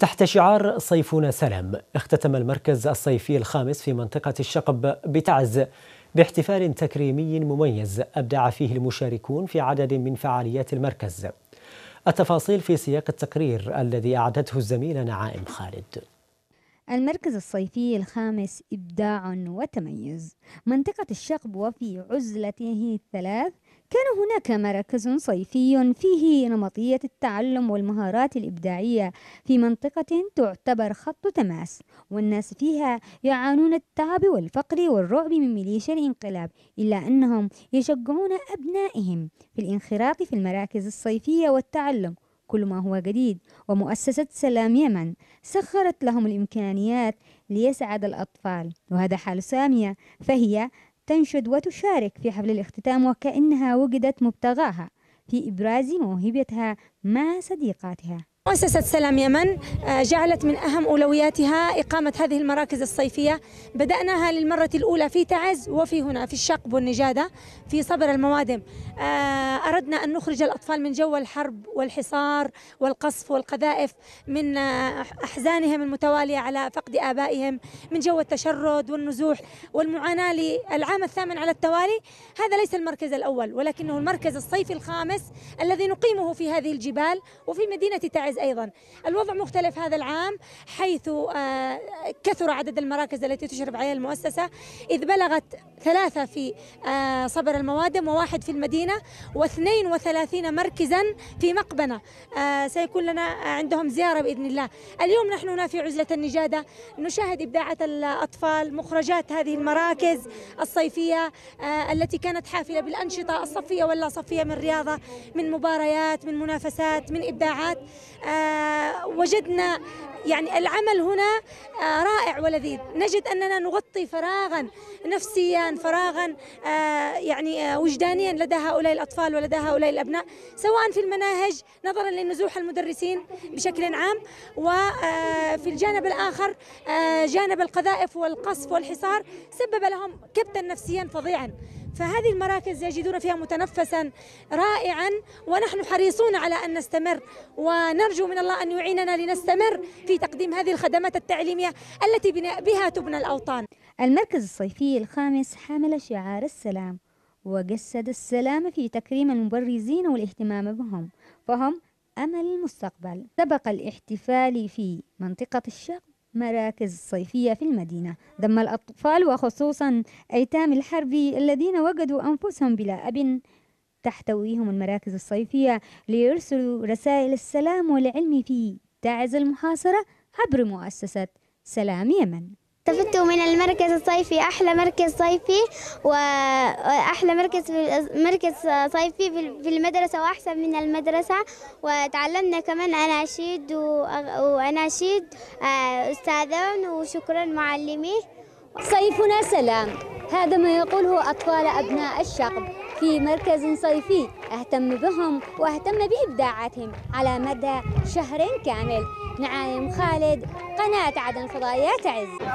تحت شعار صيفنا سلام اختتم المركز الصيفي الخامس في منطقة الشقب بتعز باحتفال تكريمي مميز أبدع فيه المشاركون في عدد من فعاليات المركز التفاصيل في سياق التقرير الذي أعدته الزميلة نعائم خالد المركز الصيفي الخامس إبداع وتميز منطقة الشقب وفي عزلته الثلاث كان هناك مركز صيفي فيه نمطية التعلم والمهارات الإبداعية في منطقة تعتبر خط تماس والناس فيها يعانون التعب والفقر والرعب من ميليشيا الانقلاب إلا أنهم يشجعون أبنائهم في الانخراط في المراكز الصيفية والتعلم كل ما هو جديد ومؤسسة سلام يمن سخرت لهم الإمكانيات ليسعد الأطفال وهذا حال سامية فهي تنشد وتشارك في حفل الاختتام وكأنها وجدت مبتغاها في إبراز موهبتها مع صديقاتها مؤسسة سلام يمن آه، جعلت من أهم أولوياتها إقامة هذه المراكز الصيفية بدأناها للمرة الأولى في تعز وفي هنا في الشقب والنجادة في صبر الموادم آه، أردنا أن نخرج الأطفال من جو الحرب والحصار والقصف والقذائف من آه، أحزانهم المتوالية على فقد آبائهم من جو التشرد والنزوح والمعاناة للعام الثامن على التوالي هذا ليس المركز الأول ولكنه المركز الصيفي الخامس الذي نقيمه في هذه الجبال وفي مدينة تعز الجوائز أيضا الوضع مختلف هذا العام حيث آه، كثر عدد المراكز التي تشرف عليها المؤسسة إذ بلغت ثلاثة في آه، صبر الموادم وواحد في المدينة و32 مركزا في مقبنة آه، سيكون لنا عندهم زيارة بإذن الله اليوم نحن هنا في عزلة النجادة نشاهد إبداعات الأطفال مخرجات هذه المراكز الصيفية التي كانت حافلة بالأنشطة الصفية واللا صفية من رياضة من مباريات من منافسات من إبداعات آه، وجدنا يعني العمل هنا آه، رائع ولذيذ نجد أننا نغطي فراغا نفسيا فراغا آه، يعني وجدانيا لدى هؤلاء الأطفال ولدى هؤلاء الأبناء سواء في المناهج نظرا لنزوح المدرسين بشكل عام وفي الجانب الآخر جانب القذائف والقصف والحصار سبب لهم كبتا نفسيا فظيعا فهذه المراكز يجدون فيها متنفسا رائعا ونحن حريصون على أن نستمر ونرجو من الله أن يعيننا لنستمر في تقديم هذه الخدمات التعليمية التي بها تبنى الأوطان المركز الصيفي الخامس حمل شعار السلام وجسد السلام في تكريم المبرزين والاهتمام بهم فهم أمل المستقبل سبق الاحتفال في منطقة الشرق مراكز صيفية في المدينة دم الأطفال وخصوصا أيتام الحرب الذين وجدوا أنفسهم بلا أب تحتويهم المراكز الصيفية ليرسلوا رسائل السلام والعلم في تعز المحاصرة عبر مؤسسة سلام يمن استفدت من المركز الصيفي أحلى مركز صيفي وأحلى مركز في مركز صيفي في المدرسة وأحسن من المدرسة وتعلمنا كمان أناشيد وأناشيد آه، أستاذون وشكرا معلمي صيفنا سلام هذا ما يقوله أطفال أبناء الشقب في مركز صيفي أهتم بهم وأهتم بإبداعاتهم على مدى شهر كامل نعايم خالد قناة عدن فضائيات عز